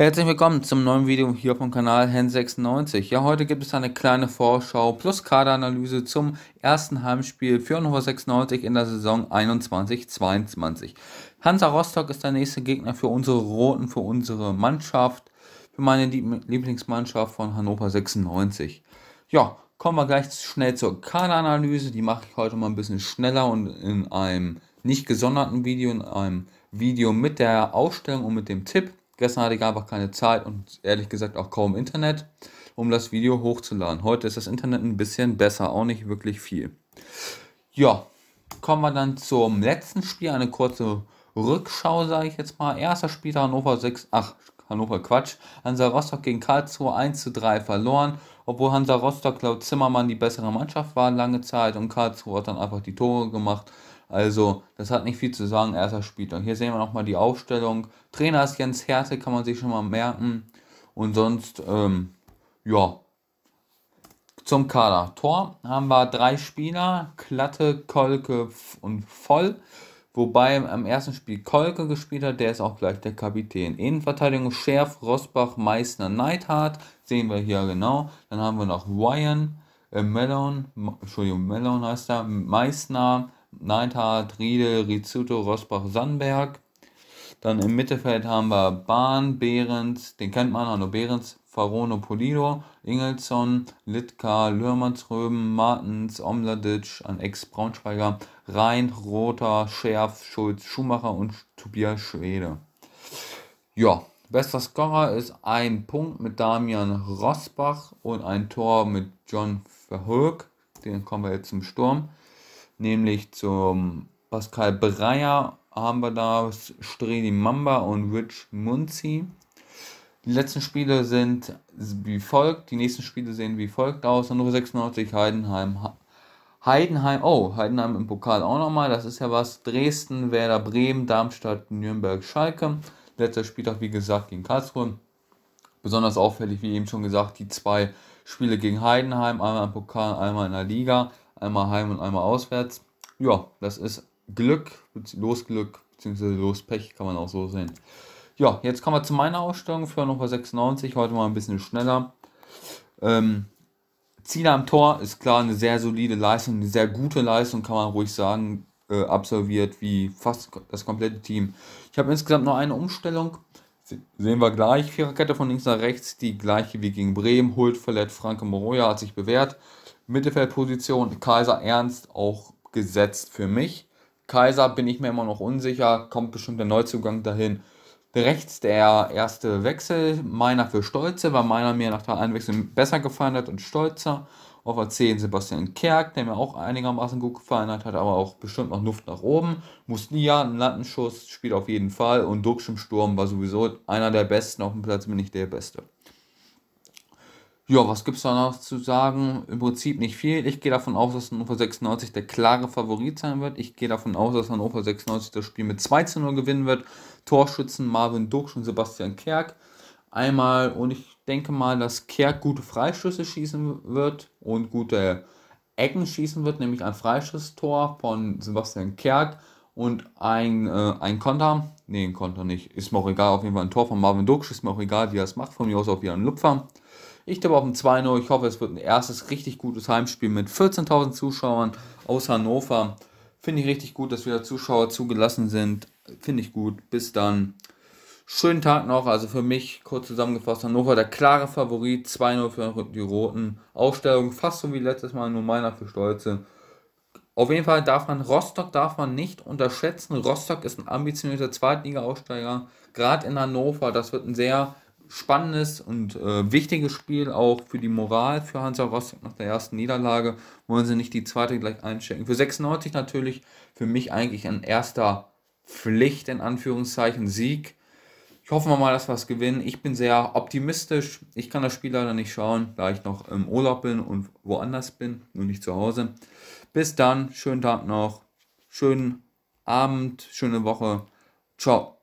Herzlich willkommen zum neuen Video hier auf dem Kanal Hen96. Ja, heute gibt es eine kleine Vorschau plus Kaderanalyse zum ersten Heimspiel für Hannover 96 in der Saison 21-22. Hansa Rostock ist der nächste Gegner für unsere Roten, für unsere Mannschaft, für meine Lieblingsmannschaft von Hannover 96. Ja, kommen wir gleich schnell zur Kaderanalyse. Die mache ich heute mal ein bisschen schneller und in einem nicht gesonderten Video, in einem Video mit der Aufstellung und mit dem Tipp. Gestern hatte ich einfach keine Zeit und ehrlich gesagt auch kaum Internet, um das Video hochzuladen. Heute ist das Internet ein bisschen besser, auch nicht wirklich viel. Ja, kommen wir dann zum letzten Spiel. Eine kurze Rückschau, sage ich jetzt mal. Erster Spiel Hannover 6, ach, Hannover Quatsch. Hansa Rostock gegen Karlsruhe 1 zu 3 verloren. Obwohl Hansa Rostock laut Zimmermann die bessere Mannschaft war lange Zeit und Karlsruhe hat dann einfach die Tore gemacht. Also, das hat nicht viel zu sagen, erster Spieltag. Hier sehen wir nochmal die Aufstellung. Trainer ist Jens Härte, kann man sich schon mal merken. Und sonst, ähm, ja. Zum Kader. Tor haben wir drei Spieler: Klatte, Kolke und Voll. Wobei im ersten Spiel Kolke gespielt hat, der ist auch gleich der Kapitän. Innenverteidigung Schärf, Rosbach, Meißner, Neidhardt. Sehen wir hier genau. Dann haben wir noch Ryan, äh Melon, Entschuldigung, Melon heißt er, Meißner, Neidhardt, Riedel, Rizzuto, Rosbach, Sandberg. Dann im Mittelfeld haben wir Bahn, Behrens, den kennt man, Hanno Behrens, Farono Polido, Ingelsson, Litka, Lürmannsröben, Martens, Omladic, an Ex-Braunschweiger, Rhein, Rother, Scherf, Schulz, Schumacher und Tobias Schwede. Ja, bester Scorer ist ein Punkt mit Damian Rosbach und ein Tor mit John Verhoek. Den kommen wir jetzt zum Sturm nämlich zum Pascal Breyer haben wir da Streli Mamba und Rich Munzi. Die letzten Spiele sind wie folgt, die nächsten Spiele sehen wie folgt aus. Hannover 96, Heidenheim, Heidenheim, oh, Heidenheim im Pokal auch nochmal, das ist ja was. Dresden, Werder Bremen, Darmstadt, Nürnberg, Schalke. Letzter Spieltag, wie gesagt, gegen Karlsruhe. Besonders auffällig, wie eben schon gesagt, die zwei Spiele gegen Heidenheim, einmal im Pokal, einmal in der Liga. Einmal heim und einmal auswärts. Ja, das ist Glück, Losglück, beziehungsweise Lospech, kann man auch so sehen. Ja, jetzt kommen wir zu meiner Ausstellung für nochmal 96. Heute mal ein bisschen schneller. Ähm, Ziele am Tor ist klar eine sehr solide Leistung, eine sehr gute Leistung, kann man ruhig sagen, äh, absolviert wie fast das komplette Team. Ich habe insgesamt nur eine Umstellung. Sehen wir gleich. Viererkette von links nach rechts, die gleiche wie gegen Bremen. Hult, verletzt, Franke Moroja hat sich bewährt. Mittelfeldposition Kaiser Ernst auch gesetzt für mich. Kaiser bin ich mir immer noch unsicher, kommt bestimmt der Neuzugang dahin. Rechts der erste Wechsel, meiner für Stolze, weil meiner mir nach der Einwechslung besser gefallen hat und Stolzer. Auf der 10 Sebastian Kerk, der mir auch einigermaßen gut gefallen hat, hat aber auch bestimmt noch Luft nach oben. Musnia, ein Lattenschuss, spielt auf jeden Fall. Und Duxch im Sturm war sowieso einer der Besten auf dem Platz, bin ich der Beste. Ja, was gibt es danach zu sagen? Im Prinzip nicht viel. Ich gehe davon aus, dass Hannover 96 der klare Favorit sein wird. Ich gehe davon aus, dass Hannover 96 das Spiel mit 2 zu 0 gewinnen wird. Torschützen Marvin Ducksch und Sebastian Kerk. Einmal, und ich denke mal, dass Kerk gute Freischüsse schießen wird und gute Ecken schießen wird, nämlich ein Freischusstor von Sebastian Kerk und ein, äh, ein Konter. Nee, ein Konter nicht. Ist mir auch egal, auf jeden Fall ein Tor von Marvin Ducksch. Ist mir auch egal, wie er es macht. Von mir aus auch wieder ein Lupfer. Ich tippe auf ein 2-0. Ich hoffe, es wird ein erstes richtig gutes Heimspiel mit 14.000 Zuschauern aus Hannover. Finde ich richtig gut, dass wieder Zuschauer zugelassen sind. Finde ich gut. Bis dann. Schönen Tag noch. Also für mich, kurz zusammengefasst, Hannover der klare Favorit. 2-0 für die Roten. Aufstellung fast so wie letztes Mal, nur meiner für Stolze. Auf jeden Fall darf man Rostock darf man nicht unterschätzen. Rostock ist ein ambitionierter zweitliga aussteiger Gerade in Hannover, das wird ein sehr spannendes und äh, wichtiges Spiel auch für die Moral für Hansa Rostock nach der ersten Niederlage. Wollen sie nicht die zweite gleich einstecken. Für 96 natürlich für mich eigentlich ein erster Pflicht in Anführungszeichen Sieg. Ich hoffe mal, dass wir es gewinnen. Ich bin sehr optimistisch. Ich kann das Spiel leider nicht schauen, da ich noch im Urlaub bin und woanders bin nur nicht zu Hause. Bis dann, schönen Tag noch, schönen Abend, schöne Woche. Ciao.